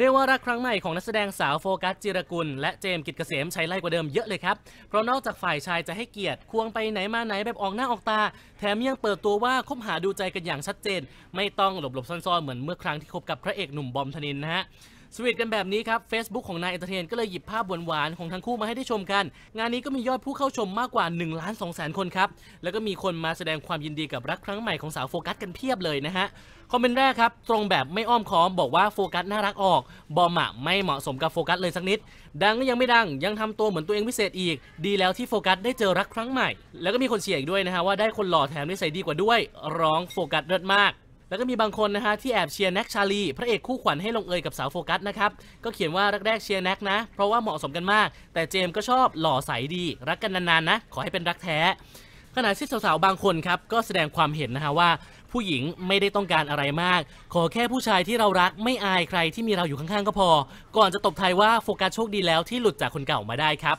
เรียกว่ารักครั้งใหม่ของนักแสดงสาวโฟกัสจิรกุล และเจมกิตเกษมใช้ไล่กว่าเดิมเยอะเลยครับ เพราะนอกจากฝ่ายชายจะให้เกียรติควงไปไหนมาไหนแบบออกหน้าออกตา แถมยังเปิดตัวว่าคบหาดูใจกันอย่างชัดเจน ไม่ต้องหลบหลบซ่อนๆ เหมือนเมื่อครั้งที่คบกับพระเอกหนุ่มบอมธนินนะฮะสวีทกันแบบนี้ครับ Facebook ของนายเอ็นเตอร์เทน ก็เลยหยิบภาพหวานๆของทั้งคู่มาให้ได้ชมกัน งานนี้ก็มียอดผู้เข้าชมมากกว่า1ล้าน2แสนคนครับ แล้วก็มีคนมาแสดงความยินดีกับรักครั้งใหม่ของสาวโฟกัสกันเพียบเลยนะฮะ คอมเมนต์แรกครับ ตรงแบบไม่อ้อมค้อมบอกว่าโฟกัสน่ารักออก บอมอะไม่เหมาะสมกับโฟกัสเลยสักนิด ดังก็ยังไม่ดังยังทำตัวเหมือนตัวเองพิเศษอีก ดีแล้วที่โฟกัสได้เจอรักครั้งใหม่แล้วก็มีคนเชียร์อีกด้วยนะฮะว่าได้คนหล่อแถมด้ใส่ดีกว่าด้วยร้องโฟกัสเลิศมากแล้วก็มีบางคนนะฮะที่แอบเชียร์แน็กชาลี พระเอกคู่ขวัญให้ลงเอยกับสาวโฟกัสนะครับก็เขียนว่ารักแรกเชียร์แน็กนะ เพราะว่าเหมาะสมกันมาก แต่เจมก็ชอบหล่อใสดี รักกันนานๆ นะ ขอให้เป็นรักแท้ ขณะที่สาวๆ บางคนครับ ก็แสดงความเห็นนะฮะว่า ผู้หญิงไม่ได้ต้องการอะไรมาก ขอแค่ผู้ชายที่เรารักไม่อายใครที่มีเราอยู่ข้างๆ ก็พอ ก่อนจะตบทายว่าโฟกัสโชคดีแล้ว ที่หลุดจากคนเก่ามาได้ครับ